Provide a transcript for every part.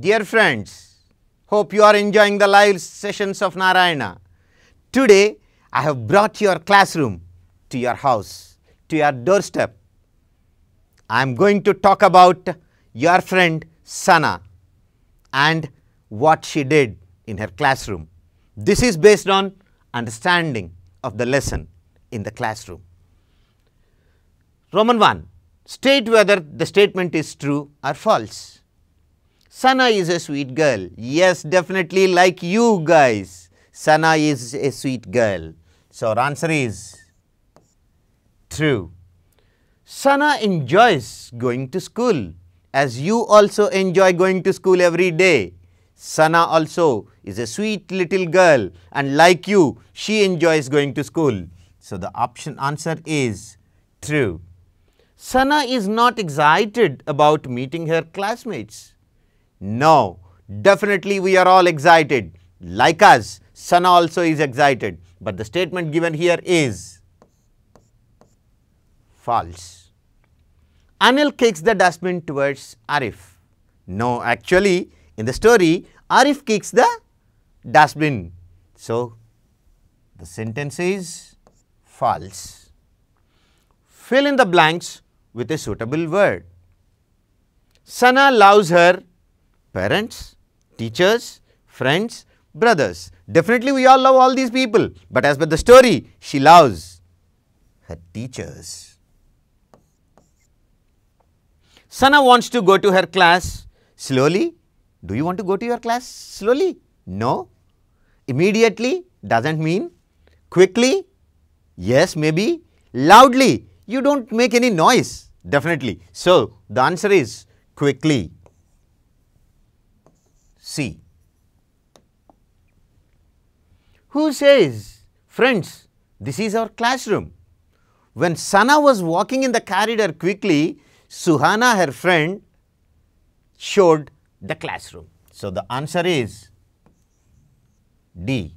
Dear friends, hope you are enjoying the live sessions of Narayana. Today, I have brought your classroom to your house, to your doorstep. I am going to talk about your friend Sana and what she did in her classroom. This is based on understanding of the lesson in the classroom. Roman 1. State whether the statement is true or false. Sana is a sweet girl. Yes, definitely like you guys. Sana is a sweet girl. So, our answer is true. Sana enjoys going to school as you also enjoy going to school every day. Sana also is a sweet little girl and like you, she enjoys going to school. So, the option answer is true. Sana is not excited about meeting her classmates. No, definitely we are all excited. Like us, Sana also is excited. But the statement given here is false. Anil kicks the dustbin towards Arif. No, actually, in the story, Arif kicks the dustbin. So, the sentence is false. Fill in the blanks with a suitable word. Sana loves her parents, teachers, friends, brothers. Definitely we all love all these people, but as per the story, she loves her teachers. Sana wants to go to her class slowly. Do you want to go to your class slowly? No. Immediately doesn't mean. Quickly? Yes, maybe. Loudly? You don't make any noise, definitely. So, the answer is quickly. C. Who says, friends, this is our classroom. When Sana was walking in the corridor quickly, Suhana, her friend, showed the classroom. So, the answer is D.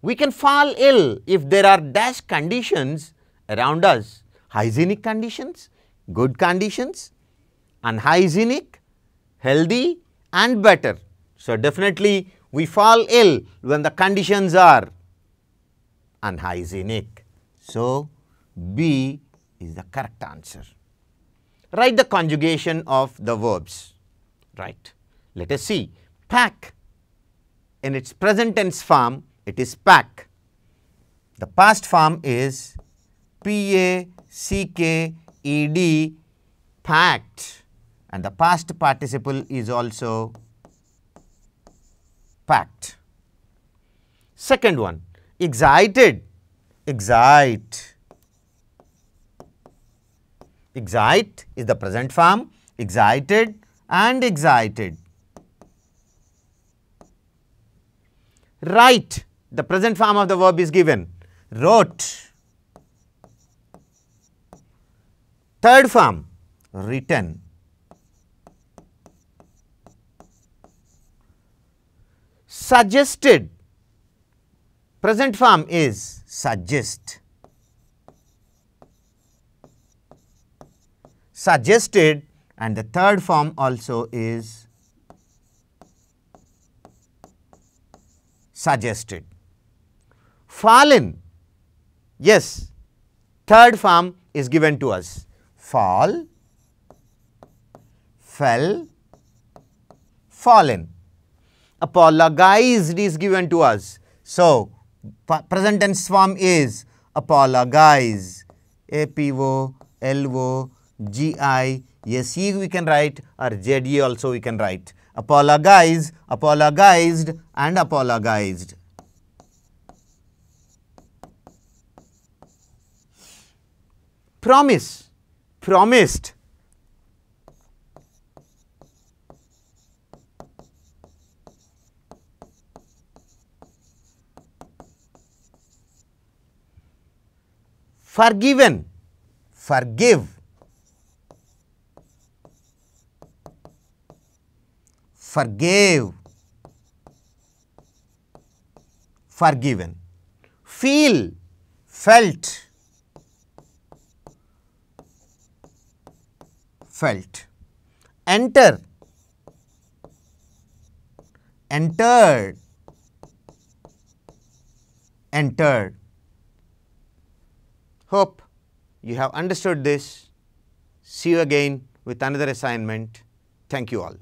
We can fall ill if there are dash conditions around us, hygienic conditions, good conditions, unhygienic, healthy and better. So, definitely we fall ill when the conditions are unhygienic. So, B is the correct answer. Write the conjugation of the verbs. Right. Let us see. Pack. In its present tense form, it is pack. The past form is P-A-C-K-E-D, packed and the past participle is also packed. Second one, excited, excite. Excite is the present form, excited and excited. Write, the present form of the verb is given, wrote. Third form, written. suggested present form is suggest suggested and the third form also is suggested fallen yes third form is given to us fall fell fallen apologized is given to us. So, present tense form is apologize. A-P-O-L-O-G-I-S-E we can write or J D also we can write. Apologize, apologized and apologized. Promise, promised forgiven, forgive, forgave, forgiven, feel, felt, felt, enter, entered, entered Hope you have understood this. See you again with another assignment. Thank you all.